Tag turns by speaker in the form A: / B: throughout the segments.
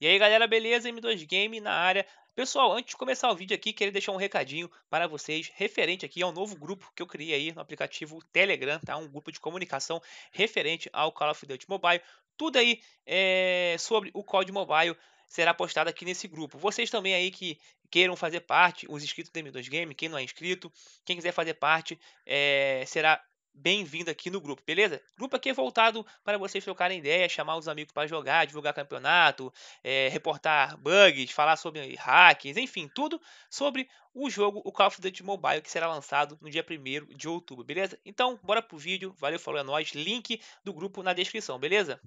A: E aí galera, beleza? M2 Game na área. Pessoal, antes de começar o vídeo aqui, queria deixar um recadinho para vocês referente aqui ao novo grupo que eu criei aí no aplicativo Telegram, tá? Um grupo de comunicação referente ao Call of Duty Mobile. Tudo aí é, sobre o COD Mobile será postado aqui nesse grupo. Vocês também aí que queiram fazer parte, os inscritos do M2 Game, quem não é inscrito, quem quiser fazer parte, é, será bem-vindo aqui no grupo, beleza? grupo aqui é voltado para vocês trocarem ideia, chamar os amigos para jogar, divulgar campeonato, é, reportar bugs, falar sobre hacks, enfim, tudo sobre o jogo, o Call of Duty Mobile, que será lançado no dia 1 de outubro, beleza? Então, bora pro vídeo, valeu, falou, é nóis, link do grupo na descrição, beleza?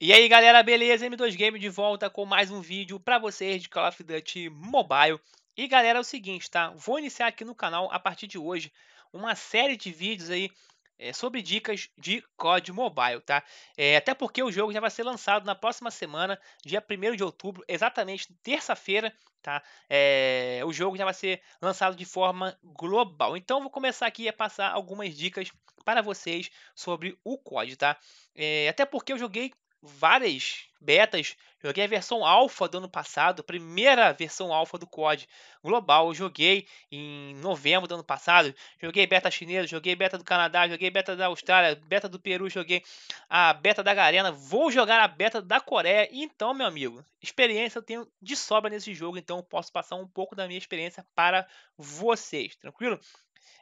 A: E aí galera, beleza? M2 Game de volta com mais um vídeo para vocês de Call of Duty Mobile. E galera, é o seguinte, tá? Vou iniciar aqui no canal a partir de hoje uma série de vídeos aí é, sobre dicas de COD Mobile, tá? É, até porque o jogo já vai ser lançado na próxima semana, dia 1 de outubro, exatamente terça-feira, tá? É, o jogo já vai ser lançado de forma global. Então, vou começar aqui a passar algumas dicas para vocês sobre o COD, tá? É, até porque eu joguei várias betas, joguei a versão alfa do ano passado, primeira versão alfa do COD global, joguei em novembro do ano passado, joguei beta chinesa, joguei beta do Canadá, joguei beta da Austrália, beta do Peru, joguei a beta da Garena, vou jogar a beta da Coreia, então meu amigo, experiência eu tenho de sobra nesse jogo, então posso passar um pouco da minha experiência para vocês, tranquilo?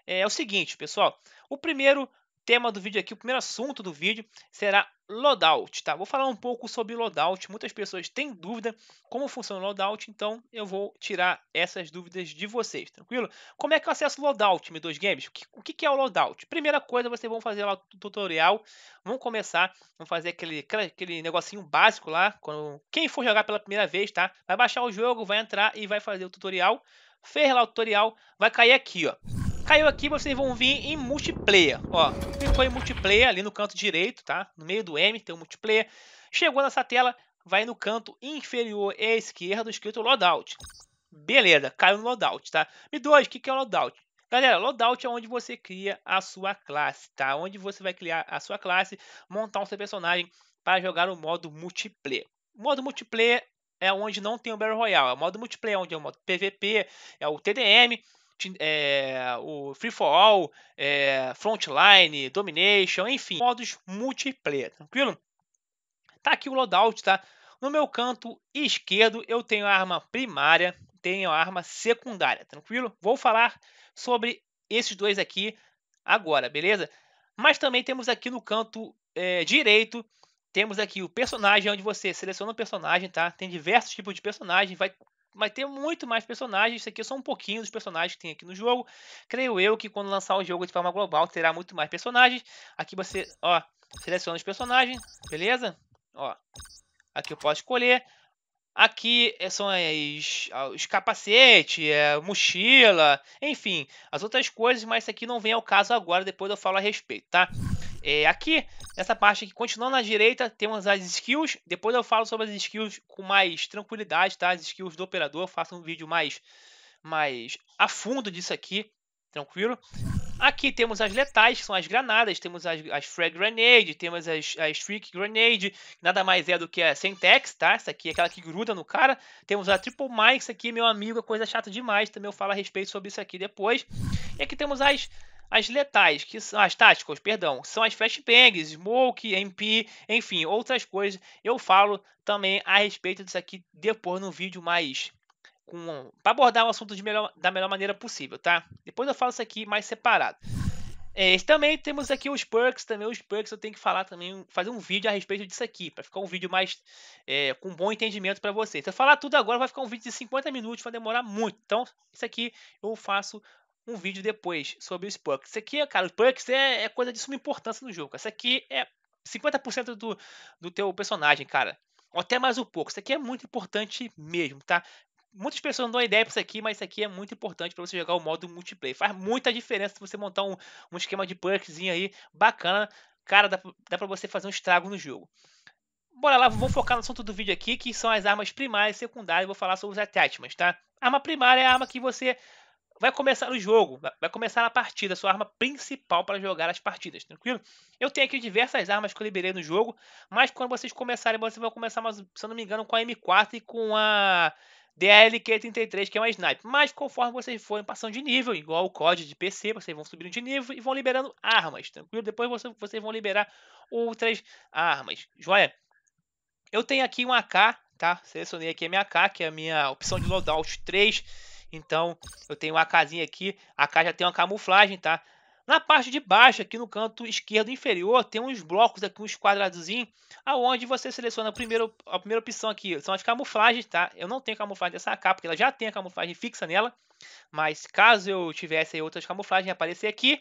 A: é, é o seguinte, pessoal, o primeiro tema do vídeo aqui, o primeiro assunto do vídeo será loadout, tá? Vou falar um pouco sobre loadout. Muitas pessoas têm dúvida como funciona o loadout, então eu vou tirar essas dúvidas de vocês, tranquilo? Como é que eu acesso o loadout, me dois games? O que, é o loadout? Primeira coisa, vocês vão fazer lá o tutorial, vão começar, vão fazer aquele, aquele negocinho básico lá, quando quem for jogar pela primeira vez, tá? Vai baixar o jogo, vai entrar e vai fazer o tutorial. Fez lá o tutorial, vai cair aqui, ó. Caiu aqui, vocês vão vir em multiplayer. Ó, clicou em multiplayer ali no canto direito, tá? No meio do M tem o multiplayer. Chegou nessa tela, vai no canto inferior e esquerdo escrito loadout. Beleza, caiu no loadout, tá? Me dois, o que, que é loadout? Galera, loadout é onde você cria a sua classe, tá? Onde você vai criar a sua classe, montar o seu personagem para jogar o modo multiplayer. O modo multiplayer é onde não tem o Battle Royale. É o modo multiplayer, onde é o modo PVP, é o TDM, é, o Free for All, é, Frontline, Domination, enfim, modos multiplayer, tranquilo? Tá aqui o loadout, tá? No meu canto esquerdo eu tenho a arma primária, tenho a arma secundária, tranquilo? Vou falar sobre esses dois aqui agora, beleza? Mas também temos aqui no canto é, direito, temos aqui o personagem, onde você seleciona o personagem, tá? Tem diversos tipos de personagem, vai vai ter muito mais personagens. Isso aqui é só um pouquinho dos personagens que tem aqui no jogo. Creio eu que quando lançar o jogo de forma global terá muito mais personagens. Aqui você, ó, seleciona os personagens, beleza? Ó, aqui eu posso escolher. Aqui eh, são as, ah, os capacetes, é, eh, mochila, enfim, as outras coisas, mas isso aqui não vem ao caso agora, depois eu falo a respeito, tá? É, aqui, nessa parte aqui, continuando à direita, temos as skills. Depois eu falo sobre as skills com mais tranquilidade, tá? As skills do operador, eu faço um vídeo mais, mais a fundo disso aqui, tranquilo? Aqui temos as letais, que são as granadas, temos as, as frag grenade, temos as, as trick grenade, nada mais é do que a Sentex, tá? Essa aqui é aquela que gruda no cara. Temos a triple mine, aqui, meu amigo, é coisa chata demais, também eu falo a respeito sobre isso aqui depois. E aqui temos as as letais, que são as táticas, perdão, são as flashbangs, smoke, MP, enfim, outras coisas. Eu falo também a respeito disso aqui depois no vídeo mais com para abordar o assunto de melhor, da melhor maneira possível, tá? Depois eu falo isso aqui mais separado. É, também temos aqui os perks, também os perks eu tenho que falar também, fazer um vídeo a respeito disso aqui, para ficar um vídeo mais é, com um bom entendimento para vocês. Se eu falar tudo agora vai ficar um vídeo de 50 minutos, vai demorar muito. Então, isso aqui eu faço um vídeo depois sobre os pucks. Isso aqui, cara, pucks é, é coisa de suma importância no jogo. Isso aqui é 50% do, do teu personagem, cara. Ou até mais um pouco. Isso aqui é muito importante mesmo, tá? Muitas pessoas não dão ideia pra isso aqui, mas isso aqui é muito importante para você jogar o modo multiplayer. Faz muita diferença se você montar um, um esquema de perkzinho aí bacana. Cara, dá, dá pra você fazer um estrago no jogo. Bora lá, vou focar no assunto do vídeo aqui, que são as armas primárias e secundárias. Vou falar sobre os attachments, tá? Arma primária é a arma que você vai começar o jogo, vai começar a partida, sua arma principal para jogar as partidas, tranquilo? Eu tenho aqui diversas armas que eu liberei no jogo, mas quando vocês começarem, vocês vão começar, se eu não me engano, com a M4 e com a DLK-33, que é uma sniper. Mas conforme vocês forem passando de nível, igual o COD de PC, vocês vão subindo de nível e vão liberando armas, tranquilo? Depois vocês vão liberar outras armas, joia? Eu tenho aqui um AK, tá? Selecionei aqui a minha AK, que é a minha opção de loadout 3 então, eu tenho a casinha aqui. A casa tem uma camuflagem, tá? Na parte de baixo, aqui no canto esquerdo inferior, tem uns blocos aqui, uns quadradozinhos, aonde você seleciona a primeira, a primeira opção aqui, são as camuflagens, tá? Eu não tenho camuflagem dessa AK, porque ela já tem a camuflagem fixa nela, mas caso eu tivesse outras camuflagens, aparecer aqui.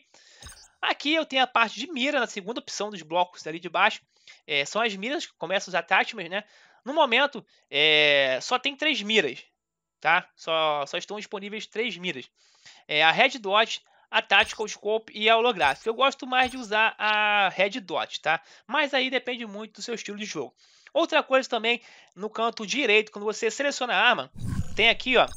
A: Aqui eu tenho a parte de mira, na segunda opção dos blocos ali de baixo, é, são as miras, começam os attachments, né? No momento, é, só tem três miras, tá? Só, só estão disponíveis três miras. É a Red Dot, a Tactical Scope e a holográfica. Eu gosto mais de usar a Red Dot, tá? Mas aí depende muito do seu estilo de jogo. Outra coisa também, no canto direito, quando você seleciona a arma, tem aqui, ó,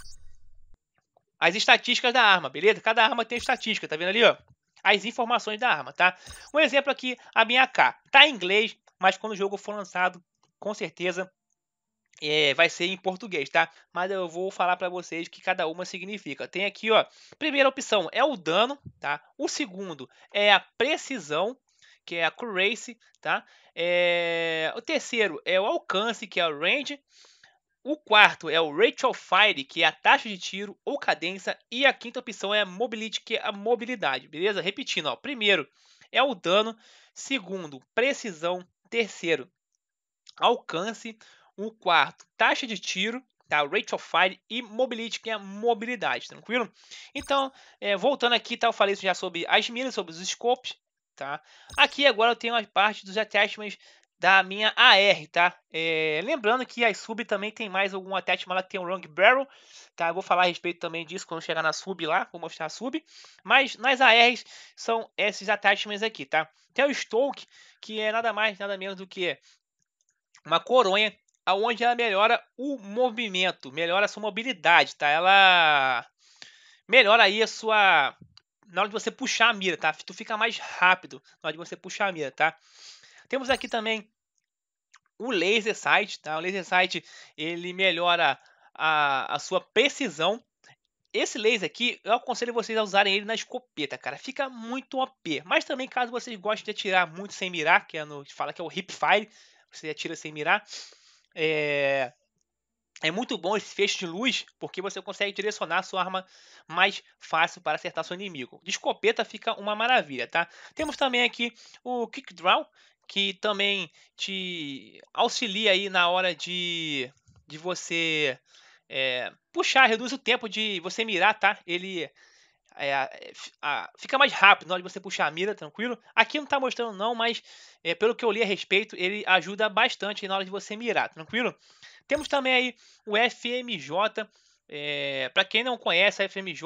A: as estatísticas da arma, beleza? Cada arma tem estatística, tá vendo ali, ó? As informações da arma, tá? Um exemplo aqui, a minha AK. Tá em inglês, mas quando o jogo for lançado, com certeza é, vai ser em português, tá? Mas eu vou falar para vocês que cada uma significa. Tem aqui, ó, primeira opção é o dano, tá? O segundo é a precisão, que é a accuracy, tá? É... O terceiro é o alcance, que é o range. O quarto é o rate of fire, que é a taxa de tiro ou cadência. E a quinta opção é a mobility, que é a mobilidade, beleza? Repetindo, ó, primeiro é o dano, segundo, precisão, terceiro, alcance, o quarto, taxa de tiro, tá? Rate of Fire e Mobility, que é mobilidade, tranquilo? Então, é, voltando aqui, tá? Eu falei já sobre as minas, sobre os scopes, tá? Aqui agora eu tenho a parte dos attachments da minha AR, tá? É, lembrando que a sub também tem mais algum attachment lá que tem um long barrel, tá? Eu vou falar a respeito também disso quando chegar na sub lá, vou mostrar a sub. Mas nas ARs são esses attachments aqui, tá? Tem o Stoke, que é nada mais, nada menos do que uma coronha aonde ela melhora o movimento, melhora a sua mobilidade, tá? Ela melhora aí a sua na hora de você puxar a mira, tá? Tu fica mais rápido na hora de você puxar a mira, tá? Temos aqui também o laser sight, tá? O laser sight, ele melhora a, a sua precisão. Esse laser aqui, eu aconselho vocês a usarem ele na escopeta, cara. Fica muito OP. Mas também, caso vocês gostem de atirar muito sem mirar, que é no, fala que é o hip fire, você atira sem mirar, é, é muito bom esse fecho de luz, porque você consegue direcionar sua arma mais fácil para acertar seu inimigo. De escopeta fica uma maravilha, tá? Temos também aqui o kick Draw, que também te auxilia aí na hora de, de você é, puxar, reduz o tempo de você mirar, tá? Ele é, é a, fica mais rápido na hora de você puxar a mira, tranquilo. Aqui não está mostrando não, mas é, pelo que eu li a respeito, ele ajuda bastante na hora de você mirar, tranquilo? Temos também aí o FMJ. É, Para quem não conhece, a FMJ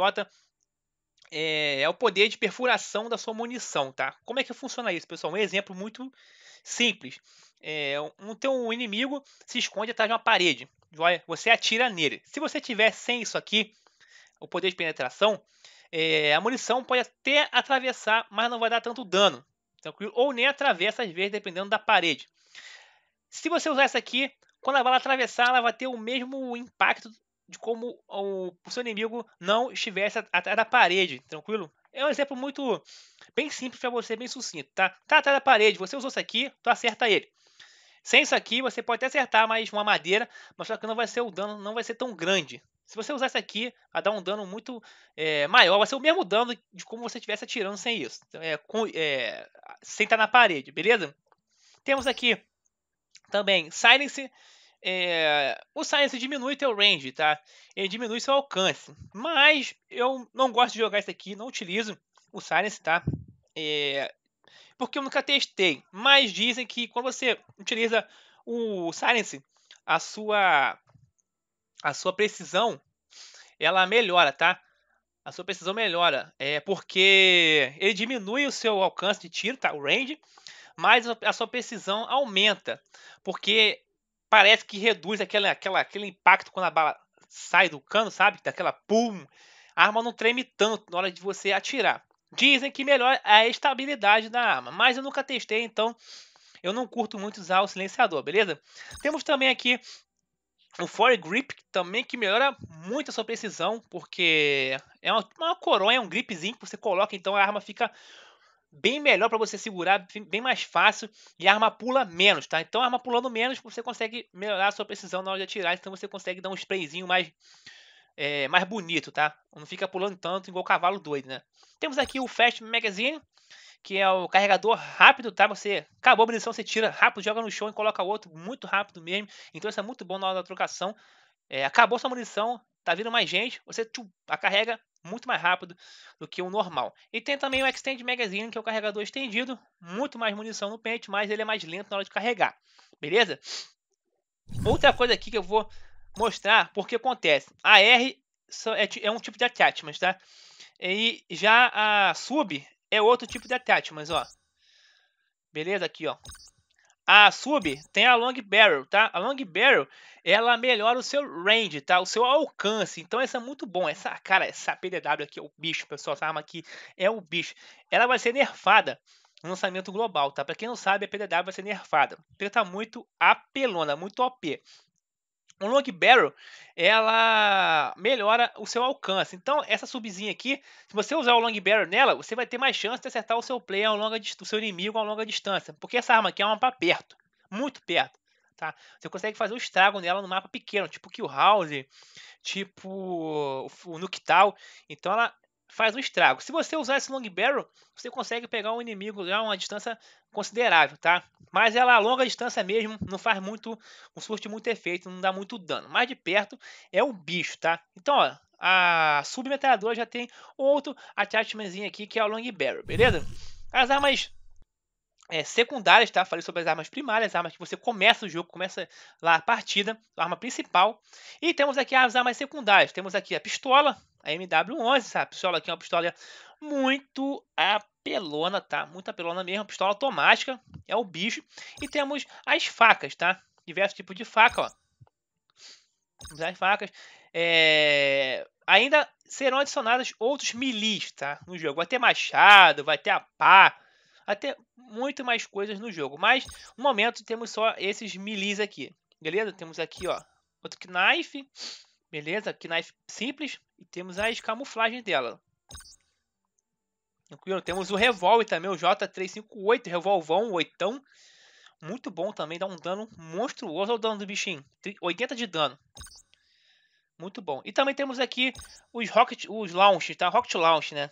A: é, é, o poder de perfuração da sua munição, tá? Como é que funciona isso, pessoal? Um exemplo muito simples. É, um teu inimigo se esconde atrás de uma parede, você atira nele. Se você tiver sem isso aqui, o poder de penetração, é, a munição pode até atravessar, mas não vai dar tanto dano. Tranquilo? Ou nem atravessa às vezes, dependendo da parede. Se você usar essa aqui, quando a bala atravessar, ela vai ter o mesmo impacto de como o, o seu inimigo não estivesse atrás da parede, tranquilo? É um exemplo muito bem simples para você, bem sucinto, tá? Tá atrás da parede, você usou isso aqui, tu acerta ele. Sem isso aqui, você pode até acertar mais uma madeira, mas só que não vai ser o dano, não vai ser tão grande, se você usar isso aqui, vai dar um dano muito é, maior. Vai ser o mesmo dano de como você estivesse atirando sem isso. Então, é, com, é, sem estar na parede, beleza? Temos aqui também Silence. É, o Silence diminui teu range, tá? Ele diminui seu alcance. Mas eu não gosto de jogar isso aqui, não utilizo o Silence, tá? É, porque eu nunca testei. Mas dizem que quando você utiliza o Silence, a sua a sua precisão ela melhora, tá? A sua precisão melhora, é porque ele diminui o seu alcance de tiro, tá? O range, mas a sua precisão aumenta, porque parece que reduz aquela, aquela, aquele impacto quando a bala sai do cano, sabe? Daquela pum, a arma não treme tanto na hora de você atirar. Dizem que melhora a estabilidade da arma, mas eu nunca testei, então eu não curto muito usar o silenciador, beleza? Temos também aqui o foregrip também que melhora muito a sua precisão, porque é uma, uma coronha, um gripzinho que você coloca, então a arma fica bem melhor para você segurar, bem mais fácil e a arma pula menos, tá? Então a arma pulando menos, você consegue melhorar a sua precisão na hora de atirar, então você consegue dar um sprayzinho mais é, mais bonito, tá? Não fica pulando tanto igual o cavalo doido, né? Temos aqui o Fast Magazine, que é o carregador rápido, tá? Você acabou a munição, você tira rápido, joga no chão e coloca outro, muito rápido mesmo. Então isso é muito bom na hora da trocação. É, acabou sua munição, tá vindo mais gente, você tchum, a carrega muito mais rápido do que o normal. E tem também o Extend Magazine, que é o carregador estendido, muito mais munição no pente, mas ele é mais lento na hora de carregar, beleza? Outra coisa aqui que eu vou mostrar, porque acontece, a R é, é um tipo de attachment, tá? E já a sub é outro tipo de attach, mas ó. Beleza? Aqui, ó. A sub tem a long barrel, tá? A long barrel, ela melhora o seu range, tá? O seu alcance. Então, essa é muito bom. Essa, cara, essa PDW aqui é o bicho, pessoal. Essa arma aqui é o bicho. Ela vai ser nerfada no lançamento global, tá? Pra quem não sabe, a PDW vai ser nerfada. Porque tá muito apelona, muito OP. O long barrel, ela melhora o seu alcance. Então, essa subzinha aqui, se você usar o long barrel nela, você vai ter mais chance de acertar o seu player ao longa, o seu inimigo a longa distância. Porque essa arma aqui é uma para perto, muito perto. Tá? Você consegue fazer um estrago nela no mapa pequeno, tipo o House, tipo o Nuktal. Então ela faz um estrago. Se você usar esse long barrel, você consegue pegar um inimigo a uma distância considerável, tá? Mas ela a longa distância mesmo não faz muito, não surte muito efeito, não dá muito dano. Mas de perto é o bicho, tá? Então, ó, a submetralhadora já tem outro attachmentzinho aqui que é o long barrel, beleza? As armas é, secundárias, tá? Falei sobre as armas primárias, as armas que você começa o jogo, começa lá a partida, a arma principal. E temos aqui as armas secundárias. Temos aqui a pistola, a MW11, essa pistola aqui é uma pistola muito apelona, tá? Muito apelona mesmo. Pistola automática é o bicho. E temos as facas, tá? Diversos tipos de faca, ó. Temos as facas. É... Ainda serão adicionados outros milis, tá? No jogo. Vai ter machado, vai ter a pá. Até muito mais coisas no jogo. Mas, no momento, temos só esses milis aqui. Beleza? Temos aqui, ó. Outro knife. Beleza? Knife simples. E temos as camuflagens dela. Tranquilo. Temos o Revolve também, o J358, Revolvão, oitão. Muito bom também, dá um dano monstruoso ao dano do bichinho. 80 de dano. Muito bom. E também temos aqui os Rocket, os Launch, tá? Rocket Launch, né?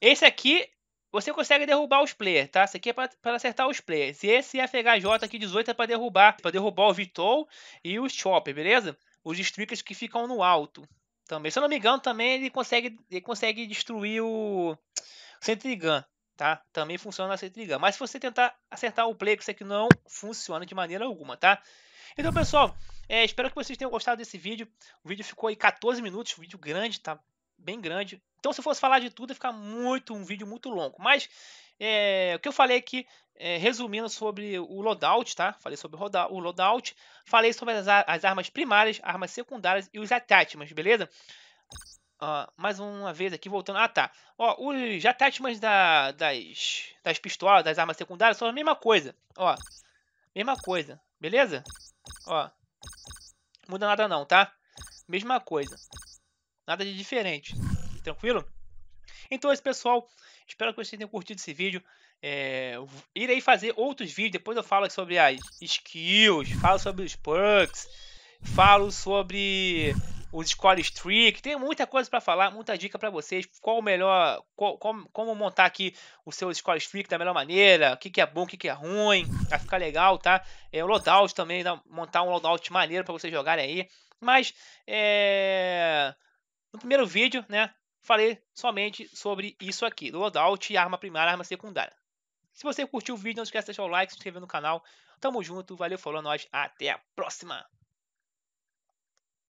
A: Esse aqui, você consegue derrubar os players, tá? Esse aqui é para acertar os players. E esse FHJ aqui, 18, é para derrubar. para derrubar o Vitol e o Chopper, beleza? Os Streakers que ficam no alto também. Se eu não me engano, também ele consegue, ele consegue destruir o, centrigan Sentrigan, tá? Também funciona a Sentrigan. Mas se você tentar acertar o Plex, isso aqui não funciona de maneira alguma, tá? Então, pessoal, é, espero que vocês tenham gostado desse vídeo. O vídeo ficou aí 14 minutos, um vídeo grande, tá? bem grande. Então, se fosse falar de tudo, ia ficar muito um vídeo muito longo. Mas é, o que eu falei aqui, é, resumindo sobre o loadout, tá? Falei sobre o loadout, falei sobre as, as armas primárias, armas secundárias e os attachments, beleza? Uh, mais uma vez aqui, voltando. Ah, tá. Ó, os attachments da, das, das pistolas, das armas secundárias, são a mesma coisa. Ó, mesma coisa, beleza? Ó, muda nada não, tá? Mesma coisa. Nada de diferente. Tranquilo? Então é isso, pessoal. Espero que vocês tenham curtido esse vídeo. É, irei fazer outros vídeos. Depois eu falo sobre as skills, falo sobre os perks, falo sobre os score streak. Tem muita coisa para falar, muita dica para vocês. Qual o melhor, qual, como, como montar aqui o seu score streak da melhor maneira, o que, que é bom, o que, que é ruim, vai ficar legal, tá? É, o loadout também, montar um loadout maneiro para vocês jogarem aí. Mas é no primeiro vídeo, né, falei somente sobre isso aqui, loadout, arma primária, arma secundária. Se você curtiu o vídeo, não esquece de deixar o like, se inscrever no canal. Tamo junto, valeu, falou, é nós, até a próxima!